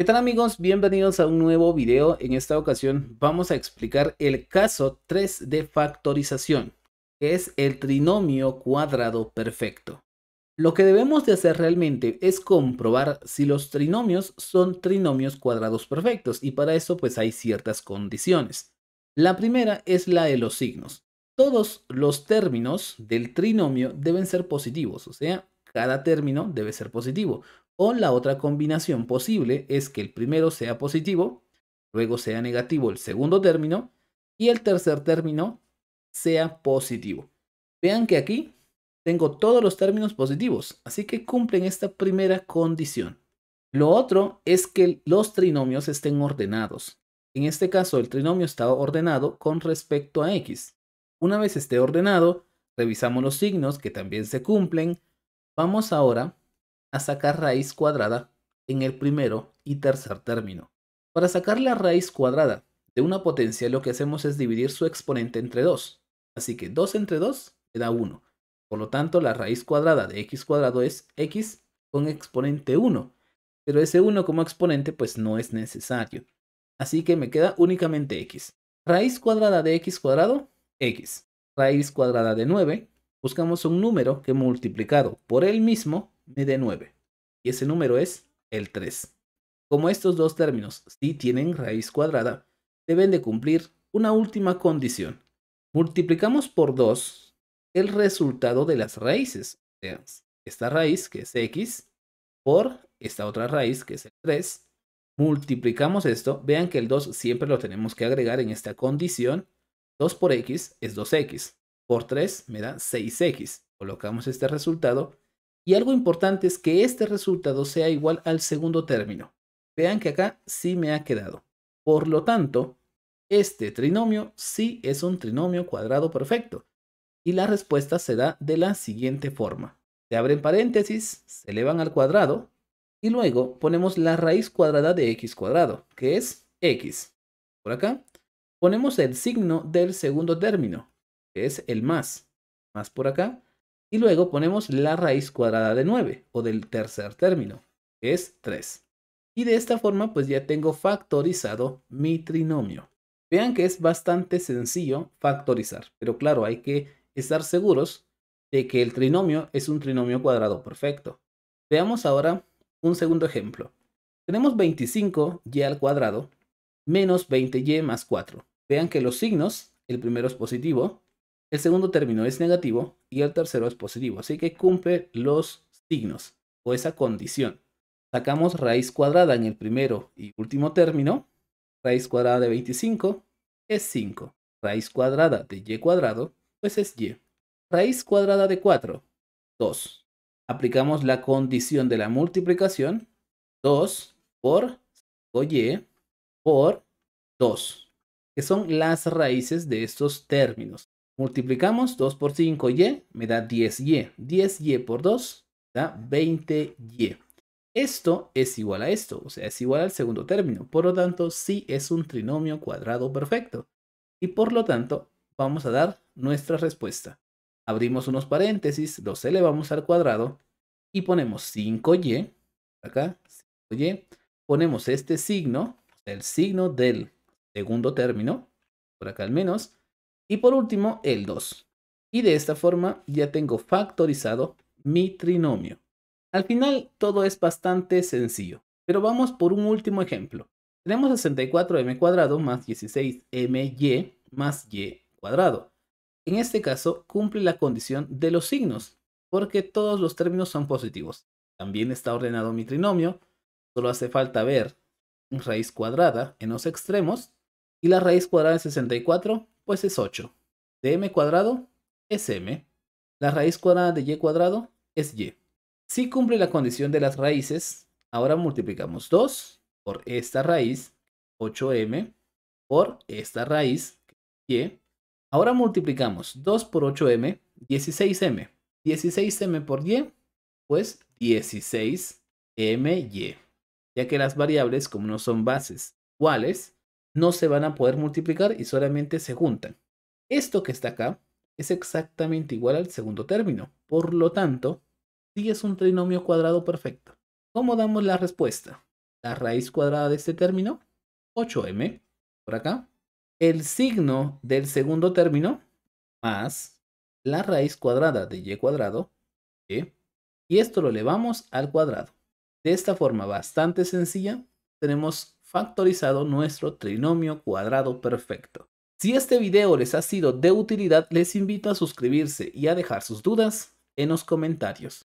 ¿Qué tal amigos? Bienvenidos a un nuevo video. En esta ocasión vamos a explicar el caso 3 de factorización, que es el trinomio cuadrado perfecto. Lo que debemos de hacer realmente es comprobar si los trinomios son trinomios cuadrados perfectos y para eso pues hay ciertas condiciones. La primera es la de los signos. Todos los términos del trinomio deben ser positivos, o sea, cada término debe ser positivo. O la otra combinación posible es que el primero sea positivo, luego sea negativo el segundo término y el tercer término sea positivo. Vean que aquí tengo todos los términos positivos, así que cumplen esta primera condición. Lo otro es que los trinomios estén ordenados. En este caso, el trinomio está ordenado con respecto a x. Una vez esté ordenado, revisamos los signos que también se cumplen. Vamos ahora a sacar raíz cuadrada en el primero y tercer término. Para sacar la raíz cuadrada de una potencia lo que hacemos es dividir su exponente entre 2. Así que 2 entre 2 queda da 1. Por lo tanto, la raíz cuadrada de x cuadrado es x con exponente 1. Pero ese 1 como exponente pues no es necesario. Así que me queda únicamente x. Raíz cuadrada de x cuadrado, x. Raíz cuadrada de 9, buscamos un número que multiplicado por el mismo me dé 9. Y ese número es el 3. Como estos dos términos sí tienen raíz cuadrada, deben de cumplir una última condición. Multiplicamos por 2 el resultado de las raíces, o sea, esta raíz que es x por esta otra raíz que es el 3. Multiplicamos esto, vean que el 2 siempre lo tenemos que agregar en esta condición. 2 por x es 2x, por 3 me da 6x. Colocamos este resultado y algo importante es que este resultado sea igual al segundo término. Vean que acá sí me ha quedado. Por lo tanto, este trinomio sí es un trinomio cuadrado perfecto. Y la respuesta se da de la siguiente forma. Se abren paréntesis, se elevan al cuadrado y luego ponemos la raíz cuadrada de x cuadrado, que es x. Por acá ponemos el signo del segundo término, que es el más. Más por acá y luego ponemos la raíz cuadrada de 9 o del tercer término, que es 3. Y de esta forma pues ya tengo factorizado mi trinomio. Vean que es bastante sencillo factorizar, pero claro, hay que estar seguros de que el trinomio es un trinomio cuadrado perfecto. Veamos ahora un segundo ejemplo. Tenemos 25y al cuadrado menos 20y más 4. Vean que los signos, el primero es positivo, el segundo término es negativo y el tercero es positivo, así que cumple los signos o esa condición. Sacamos raíz cuadrada en el primero y último término. Raíz cuadrada de 25 es 5. Raíz cuadrada de y cuadrado, pues es y. Raíz cuadrada de 4, 2. Aplicamos la condición de la multiplicación. 2 por 5y por 2, que son las raíces de estos términos. Multiplicamos 2 por 5y, me da 10y. 10y por 2 da 20y. Esto es igual a esto, o sea, es igual al segundo término. Por lo tanto, sí es un trinomio cuadrado perfecto. Y por lo tanto, vamos a dar nuestra respuesta. Abrimos unos paréntesis, los elevamos al cuadrado y ponemos 5y, acá, 5y, ponemos este signo, el signo del segundo término, por acá al menos, y por último, el 2. Y de esta forma ya tengo factorizado mi trinomio. Al final todo es bastante sencillo, pero vamos por un último ejemplo. Tenemos 64m cuadrado más 16my más y cuadrado. En este caso cumple la condición de los signos, porque todos los términos son positivos. También está ordenado mi trinomio, solo hace falta ver raíz cuadrada en los extremos y la raíz cuadrada de 64 pues es 8. De m cuadrado es m. La raíz cuadrada de y cuadrado es y. Si cumple la condición de las raíces, ahora multiplicamos 2 por esta raíz, 8m, por esta raíz, y. Ahora multiplicamos 2 por 8m, 16m. 16m por y, pues 16my. Ya que las variables, como no son bases ¿cuáles?, no se van a poder multiplicar y solamente se juntan. Esto que está acá es exactamente igual al segundo término. Por lo tanto, sí es un trinomio cuadrado perfecto. ¿Cómo damos la respuesta? La raíz cuadrada de este término, 8m, por acá. El signo del segundo término, más la raíz cuadrada de y cuadrado, y esto lo elevamos al cuadrado. De esta forma bastante sencilla, tenemos factorizado nuestro trinomio cuadrado perfecto. Si este video les ha sido de utilidad, les invito a suscribirse y a dejar sus dudas en los comentarios.